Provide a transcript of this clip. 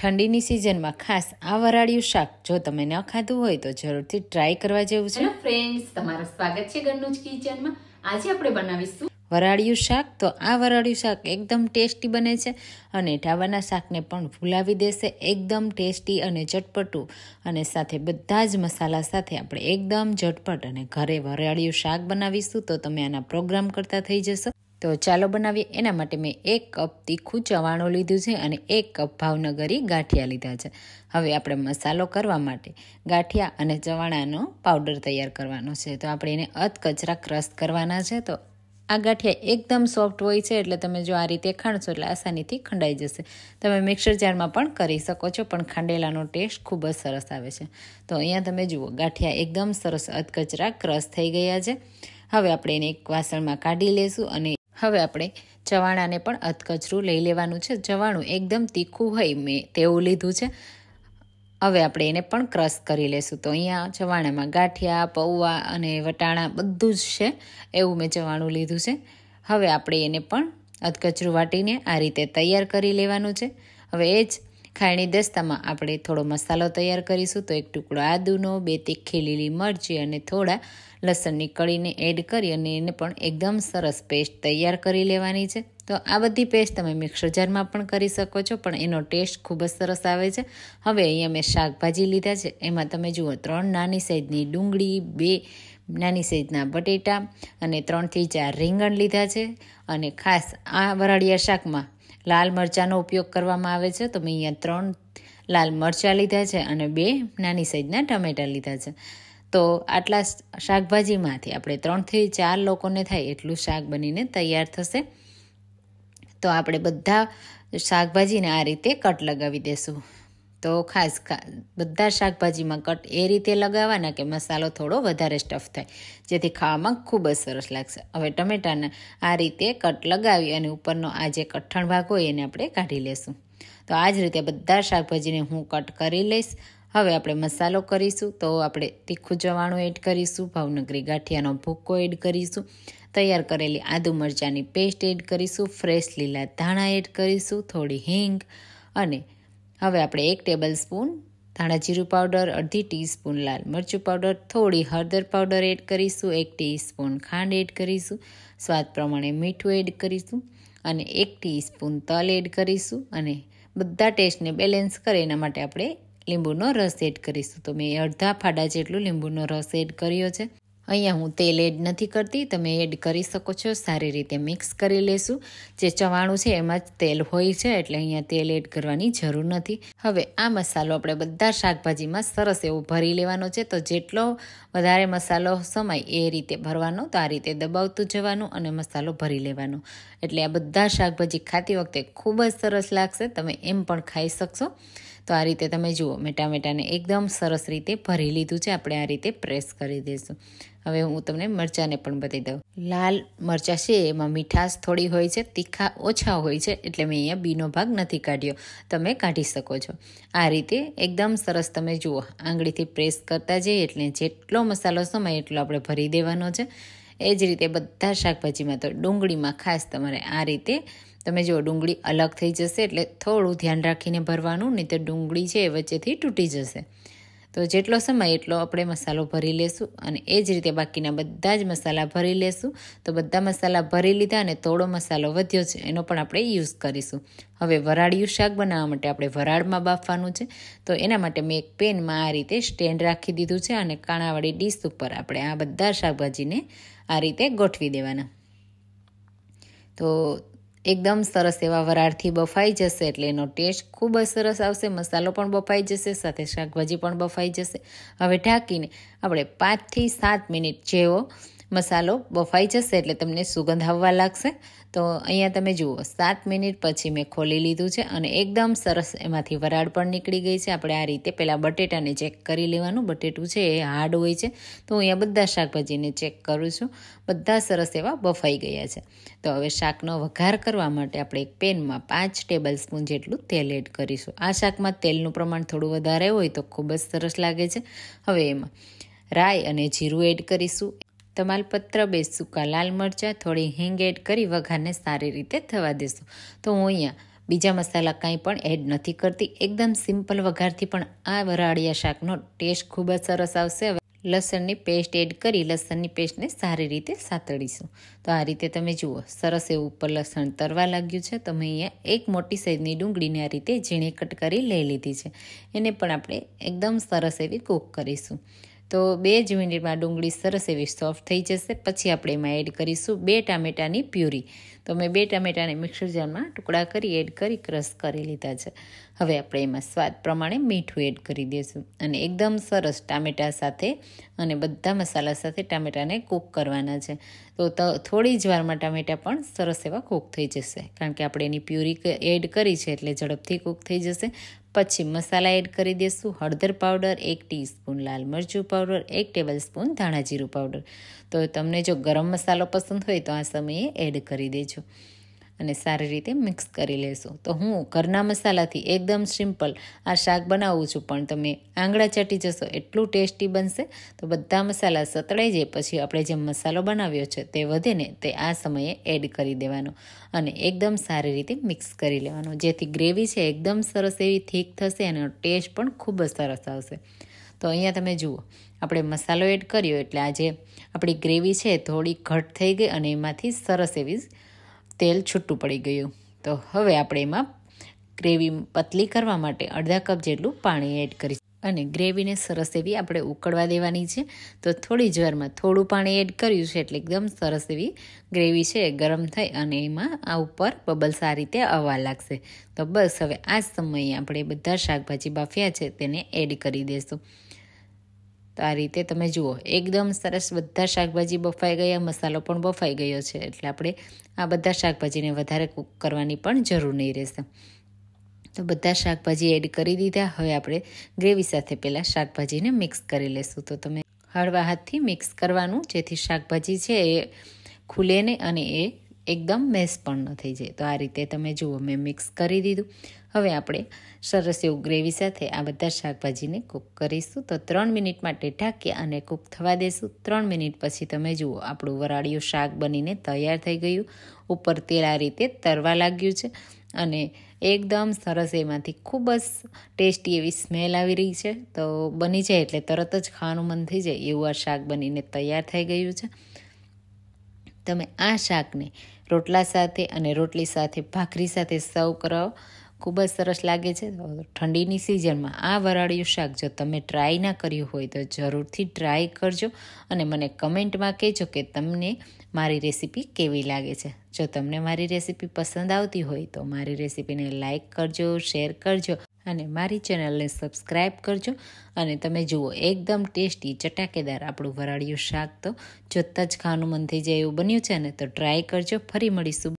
ઠંડીની સિઝનમાં ખાસ આ વરાળિયું શાક જો તમે ન ખાધું હોય તો જરૂરથી ટ્રાય કરવા જેવું છે ફ્રેન્ડ્સ તમારું સ્વાગત છે ઘરનું કિચનમાં આજે આપણે બનાવીશું વરાળિયું શાક તો આ વરાળિયું શાક એકદમ ટેસ્ટી બને છે અને ઢાબાના શાકને પણ ભૂલાવી દેશે એકદમ ટેસ્ટી અને ચટપટું અને સાથે બધા જ મસાલા સાથે આપણે એકદમ ઝટપટ અને ઘરે વરાળિયું શાક બનાવીશું તો તમે આના પ્રોગ્રામ કરતા થઈ જશો તો ચાલો બનાવીએ એના માટે મેં એક કપ તીખું ચવાણું લીધું છે અને એક કપ ભાવનગરી ગાંઠિયા લીધા છે હવે આપણે મસાલો કરવા માટે ગાંઠિયા અને ચવાણાનો પાવડર તૈયાર કરવાનો છે તો આપણે એને અધકચરા ક્રશ કરવાના છે તો આ ગાંઠિયા એકદમ સોફ્ટ હોય છે એટલે તમે જો આ રીતે ખાણશો એટલે આસાનીથી ખંડાઈ જશે તમે મિક્સર જારમાં પણ કરી શકો છો પણ ખાંડેલાનો ટેસ્ટ ખૂબ જ સરસ આવે છે તો અહીંયા તમે જુઓ ગાંઠિયા એકદમ સરસ અધકચરા ક્રશ થઈ ગયા છે હવે આપણે એને એક વાસણમાં કાઢી લેશું અને હવે આપણે ચવાણાને પણ અધકચરું લઈ લેવાનું છે ચવાણું એકદમ તીખું હોય મેં તેવું લીધું છે હવે આપણે એને પણ ક્રશ કરી લેશું તો અહીંયા ચવાણામાં ગાંઠિયા પૌવા અને વટાણા બધું જ છે એવું મેં ચવાણું લીધું છે હવે આપણે એને પણ અધકચરું વાટીને આ રીતે તૈયાર કરી લેવાનું છે હવે એ જ ખાયણી દસ્તામાં આપણે થોડો મસાલો તૈયાર કરીશું તો એક ટુકડો આદુનો બે તીખી લીલી મરચી અને થોડા લસણની કળીને એડ કરી અને એને પણ એકદમ સરસ પેસ્ટ તૈયાર કરી લેવાની છે તો આ બધી પેસ્ટ તમે મિક્સર જારમાં પણ કરી શકો છો પણ એનો ટેસ્ટ ખૂબ જ સરસ આવે છે હવે અહીંયા મેં શાકભાજી લીધા છે એમાં તમે જુઓ ત્રણ નાની સાઈઝની ડુંગળી બે નાની સાઈઝના બટેટા અને ત્રણથી ચાર રીંગણ લીધા છે અને ખાસ આ વરાળિયા શાકમાં લાલ મરચાંનો ઉપયોગ કરવામાં આવે છે તો મેં અહીંયા ત્રણ લાલ મરચાં લીધા છે અને બે નાની સાઈઝના ટમેટાં લીધા છે તો આટલા શાકભાજીમાંથી આપણે ત્રણથી ચાર લોકોને થાય એટલું શાક બનીને તૈયાર થશે તો આપણે બધા શાકભાજીને આ રીતે કટ લગાવી દેશું તો ખાસ બધા શાકભાજીમાં કટ એ રીતે લગાવવાના કે મસાલો થોડો વધારે સ્ટફ થાય જેથી ખાવામાં ખૂબ જ સરસ લાગશે હવે ટમેટાને આ રીતે કટ લગાવી અને ઉપરનો આ જે કઠણ ભાગ હોય એને આપણે કાઢી લેશું તો આ જ રીતે બધા શાકભાજીને હું કટ કરી લઈશ હવે આપણે મસાલો કરીશું તો આપણે તીખું જવાણું એડ કરીશું ભાવનગરી ગાંઠિયાનો ભૂકો એડ કરીશું તૈયાર કરેલી આદુ મરચાંની પેસ્ટ એડ કરીશું ફ્રેશ લીલા ધાણા એડ કરીશું થોડી હિંગ અને હવે આપણે એક ટેબલ સ્પૂન ધાણા જીરું પાવડર અડધી ટીસ્પૂન લાલ મરચું પાવડર થોડી હળદર પાવડર એડ કરીશું એક ટીસ્પૂન ખાંડ એડ કરીશું સ્વાદ પ્રમાણે મીઠું એડ કરીશું અને એક ટીસ્પૂન તલ એડ કરીશું અને બધા ટેસ્ટને બેલેન્સ કરે એના માટે આપણે લીંબુનો રસ એડ કરીશું તો મેં અડધા ફાડા જેટલું લીંબુનો રસ એડ કર્યો છે અહીંયા હું તેલ એડ નથી કરતી તમે એડ કરી શકો છો સારી રીતે મિક્સ કરી લેશું જે ચવાણું છે એમાં જ તેલ હોય છે એટલે અહીંયા તેલ એડ કરવાની જરૂર નથી હવે આ મસાલો આપણે બધા શાકભાજીમાં સરસ એવો ભરી લેવાનો છે તો જેટલો વધારે મસાલો સમાય એ રીતે ભરવાનો તો આ રીતે દબાવતું જવાનું અને મસાલો ભરી લેવાનો એટલે આ બધા શાકભાજી ખાતી વખતે ખૂબ જ સરસ લાગશે તમે એમ પણ ખાઈ શકશો તો આ રીતે તમે જુઓ મેટામેટાને એકદમ સરસ રીતે ભરી લીધું છે આપણે આ રીતે પ્રેસ કરી દઈશું હવે હું તમને મરચાંને પણ બતાવી દઉં લાલ મરચાં છે એમાં મીઠાશ થોડી હોય છે તીખા ઓછા હોય છે એટલે મેં અહીંયા બીનો ભાગ નથી કાઢ્યો તમે કાઢી શકો છો આ રીતે એકદમ સરસ તમે જુઓ આંગળીથી પ્રેસ કરતા જઈએ એટલે જેટલો મસાલો સમય એટલો આપણે ભરી દેવાનો છે એ જ રીતે બધા શાકભાજીમાં તો ડુંગળીમાં ખાસ તમારે આ રીતે તમે જો ડુંગળી અલગ થઈ જશે એટલે થોડું ધ્યાન રાખીને ભરવાનું નહીં તો ડુંગળી છે એ વચ્ચેથી તૂટી જશે તો જેટલો સમય એટલો આપણે મસાલો ભરી લેશું અને એ જ રીતે બાકીના બધા જ મસાલા ભરી લેશું તો બધા મસાલા ભરી લીધા અને થોડો મસાલો વધ્યો છે એનો પણ આપણે યુઝ કરીશું હવે વરાળિયું શાક બનાવવા માટે આપણે વરાળમાં બાફવાનું છે તો એના માટે મેં એક પેનમાં આ રીતે સ્ટેન્ડ રાખી દીધું છે અને કાણાવાળી ડીશ ઉપર આપણે આ બધા શાકભાજીને આ રીતે ગોઠવી દેવાના તો એકદમ સરસ એવા વરાળથી બફાઈ જશે એટલે એનો ટેસ્ટ ખૂબ જ સરસ આવશે મસાલો પણ બફાઈ જશે સાથે શાકભાજી પણ બફાઈ જશે હવે ઢાંકીને આપણે પાંચથી સાત મિનિટ જેવો મસાલો બફાઈ જશે એટલે તમને સુગંધ આવવા લાગશે તો અહીંયા તમે જુઓ સાત મિનિટ પછી મેં ખોલી લીધું છે અને એકદમ સરસ એમાંથી વરાળ પણ નીકળી ગઈ છે આપણે આ રીતે પહેલાં બટેટાને ચેક કરી લેવાનું બટેટું છે એ હાર્ડ હોય છે તો અહીંયા બધા શાકભાજીને ચેક કરું છું બધા સરસ એવા બફાઈ ગયા છે તો હવે શાકનો વઘાર કરવા માટે આપણે એક પેનમાં પાંચ ટેબલ સ્પૂન જેટલું તેલ એડ કરીશું આ શાકમાં તેલનું પ્રમાણ થોડું વધારે હોય તો ખૂબ જ સરસ લાગે છે હવે એમાં રાઈ અને જીરું એડ કરીશું તમાલપત્ર બે સૂકા લાલ મરચાં થોડી હિંગ એડ કરી વઘારને સારી રીતે થવા દેશું તો હું અહીંયા બીજા મસાલા કાંઈ પણ એડ નથી કરતી એકદમ સિમ્પલ વઘારથી પણ આ વરાળિયા શાકનો ટેસ્ટ ખૂબ જ સરસ આવશે હવે લસણની પેસ્ટ એડ કરી લસણની પેસ્ટને સારી રીતે સાતળીશું તો આ રીતે તમે જુઓ સરસ એવું ઉપર લસણ તરવા લાગ્યું છે તમે અહીંયા એક મોટી સાઈઝની ડુંગળીને આ રીતે ઝીણી કટ કરી લઈ લીધી છે એને પણ આપણે એકદમ સરસ એવી કૂક કરીશું તો બે જ મિનિટમાં ડુંગળી સરસ એવી સોફ્ટ થઈ જશે પછી આપણે એમાં એડ કરીશું બે ટામેટાની પ્યુરી તો મેં બે ટામેટાને મિક્સર જારમાં ટુકડા કરી એડ કરી ક્રશ કરી લીધા છે હવે આપણે એમાં સ્વાદ પ્રમાણે મીઠું એડ કરી દઈશું અને એકદમ સરસ ટામેટા સાથે અને બધા મસાલા સાથે ટામેટાને કૂક કરવાના છે તો થોડી જ વારમાં ટામેટા પણ સરસ એવા કૂક થઈ જશે કારણ કે આપણે એની પ્યુરી એડ કરી છે એટલે ઝડપથી કૂક થઈ જશે પછી મસાલા એડ કરી દઈશું હળદર પાવડર એક ટીસ્પૂન લાલ મરચું પાવડર એક ટેબલ સ્પૂન ધાણા પાવડર તો તમને જો ગરમ મસાલો પસંદ હોય તો આ સમયે એડ કરી દેજો અને સારી રીતે મિક્સ કરી લેશું તો હું ઘરના મસાલાથી એકદમ સિમ્પલ આ શાક બનાવું છું પણ તમે આંગળા ચટી જશો એટલું ટેસ્ટી બનશે તો બધા મસાલા સતળાઈ જાય પછી આપણે જે મસાલો બનાવ્યો છે તે વધેને તે આ સમયે એડ કરી દેવાનો અને એકદમ સારી રીતે મિક્સ કરી લેવાનો જેથી ગ્રેવી છે એકદમ સરસ એવી થીક થશે અને ટેસ્ટ પણ ખૂબ જ સરસ આવશે તો અહીંયા તમે જુઓ આપણે મસાલો એડ કર્યો એટલે આજે આપણી ગ્રેવી છે થોડી ઘટ થઈ ગઈ અને એમાંથી સરસ એવી તેલ છૂટું પડી ગયું તો હવે આપણે એમાં ગ્રેવી પતલી કરવા માટે અડધા કપ જેટલું પાણી એડ કરીશું અને ગ્રેવીને સરસ એવી આપણે ઉકળવા દેવાની છે તો થોડી જ વારમાં થોડું પાણી એડ કર્યું છે એટલે એકદમ સરસ એવી ગ્રેવી છે ગરમ થઈ અને એમાં આ ઉપર બબલ્સ આ રીતે આવવા લાગશે તો બસ હવે આ જ સમયે આપણે બધા શાકભાજી બાફ્યા છે તેને એડ કરી દઈશું તો આ રીતે તમે જુઓ એકદમ સરસ બધા શાકભાજી બફાઈ ગયા મસાલો પણ બફાઈ ગયો છે એટલે આપણે આ બધા શાકભાજીને વધારે કૂક કરવાની પણ જરૂર નહીં રહેશે તો બધા શાકભાજી એડ કરી દીધા હવે આપણે ગ્રેવી સાથે પહેલાં શાકભાજીને મિક્સ કરી લેશું તો તમે હળવા હાથથી મિક્સ કરવાનું જેથી શાકભાજી છે એ ખુલે નહીં અને એ એકદમ મેસ પણ ન થઈ જાય તો આ રીતે તમે જુઓ મેં મિક્સ કરી દીધું હવે આપણે સરસ એવું ગ્રેવી સાથે આ બધા શાકભાજીને કૂક કરીશું તો ત્રણ મિનિટ માટે ઢાંકી અને કૂક થવા દેશું ત્રણ મિનિટ પછી તમે જુઓ આપણું વરાળિયું શાક બનીને તૈયાર થઈ ગયું ઉપર તેલ આ રીતે તરવા લાગ્યું છે અને એકદમ સરસ એમાંથી ખૂબ જ ટેસ્ટી એવી સ્મેલ આવી રહી છે તો બની જાય એટલે તરત જ ખાવાનું મન થઈ જાય એવું આ શાક બનીને તૈયાર થઈ ગયું છે તમે આ શાકને રોટલા સાથે અને રોટલી સાથે ભાખરી સાથે સર્વ કરો ખૂબ જ સરસ લાગે છે ઠંડીની સિઝનમાં આ વરાળિયું શાક જો તમે ટ્રાય ના કર્યું હોય તો જરૂરથી ટ્રાય કરજો અને મને કમેન્ટમાં કહેજો કે તમને મારી રેસીપી કેવી લાગે છે જો તમને મારી રેસીપી પસંદ આવતી હોય તો મારી રેસીપીને લાઇક કરજો શેર કરજો અને મારી ચેનલને સબસ્ક્રાઈબ કરજો અને તમે જુઓ એકદમ ટેસ્ટી ચટાકેદાર આપણું વરાળિયું શાક તો જોતા જ ખાવાનું મન થઈ જાય એવું બન્યું છે ને તો ટ્રાય કરજો ફરી મળીશું